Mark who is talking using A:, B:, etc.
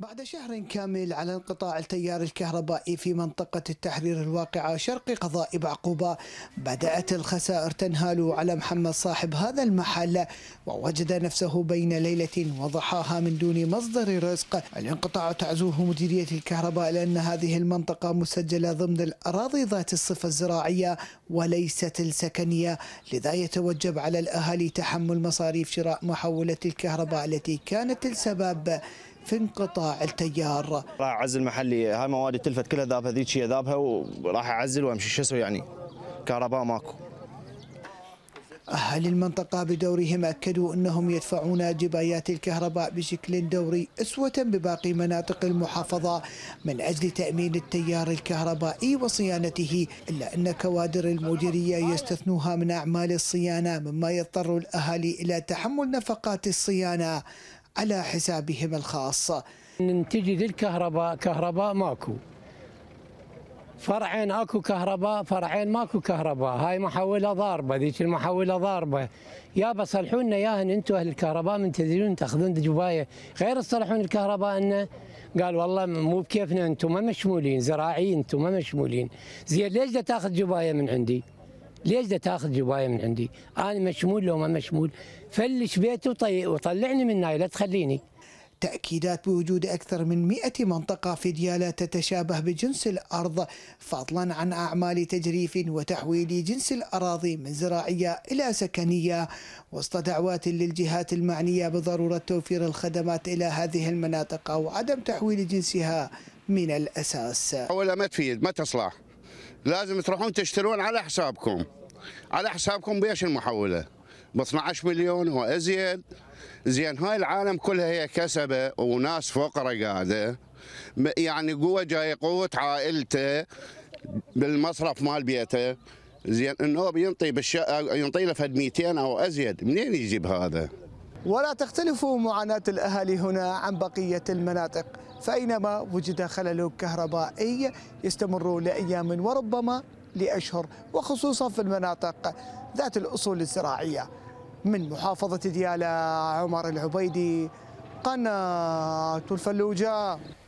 A: بعد شهر كامل على انقطاع التيار الكهربائي في منطقة التحرير الواقعة شرق قضاء بعقوبة بدأت الخسائر تنهال على محمد صاحب هذا المحل ووجد نفسه بين ليلة وضحاها من دون مصدر رزق الانقطاع تعزوه مديرية الكهرباء لأن هذه المنطقة مسجلة ضمن الأراضي ذات الصفة الزراعية وليست السكنية لذا يتوجب على الأهالي تحمل مصاريف شراء محولة الكهرباء التي كانت السبب في انقطاع التيار
B: راح اعزل محلي هاي مواد تلفت كلها ذاب هذيك هي ذابها وراح اعزل وامشي شو اسوي يعني كهرباء ماكو
A: أهل المنطقة بدورهم أكدوا أنهم يدفعون جبايات الكهرباء بشكل دوري أسوة بباقي مناطق المحافظة من أجل تأمين التيار الكهربائي وصيانته إلا أن كوادر المديرية يستثنوها من أعمال الصيانة مما يضطر الأهالي إلى تحمل نفقات الصيانة على حسابهم الخاص
C: ننتجي للكهرباء كهرباء ماكو فرعين اكو كهرباء فرعين ماكو كهرباء هاي محوله ضاربه ذيك المحوله ضاربه يا بصلحونا يا ياهن انتم اهل الكهرباء من تدرون تاخذون دجبايه غير تصلحون الكهرباء انه قال والله مو بكيفنا انتم ما مشمولين زراعي انتم ما مشمولين زين ليش تاخذ جبايه من عندي؟ ليش دا تاخذ جبايه من عندي؟ انا مشمول لو ما مشمول فلش وطي... وطلعني من هاي لا تخليني. تأكيدات بوجود
A: أكثر من 100 منطقة في ديالى تتشابه بجنس الأرض فضلا عن أعمال تجريف وتحويل جنس الأراضي من زراعية إلى سكنية وسط دعوات للجهات المعنية بضرورة توفير الخدمات إلى هذه المناطق وعدم تحويل جنسها من الأساس.
D: أولا ما تفيد ما تصلح لازم تروحون تشترون على حسابكم على حسابكم بيش المحوله ب 12 مليون وازيد زين هاي العالم كلها هي كسبه وناس فقراء قاعده يعني قوه جاي قوه عائلته بالمصرف مال بيته زين انه بينطي بالش ينطي له فد 200 او ازيد منين يجيب هذا؟
B: ولا تختلف معاناة الأهالي هنا عن بقية المناطق فأينما وجد خلل كهربائي يستمر لأيام وربما لأشهر وخصوصا في المناطق ذات الأصول الزراعية من محافظة ديالى عمر العبيدي قناة الفلوجة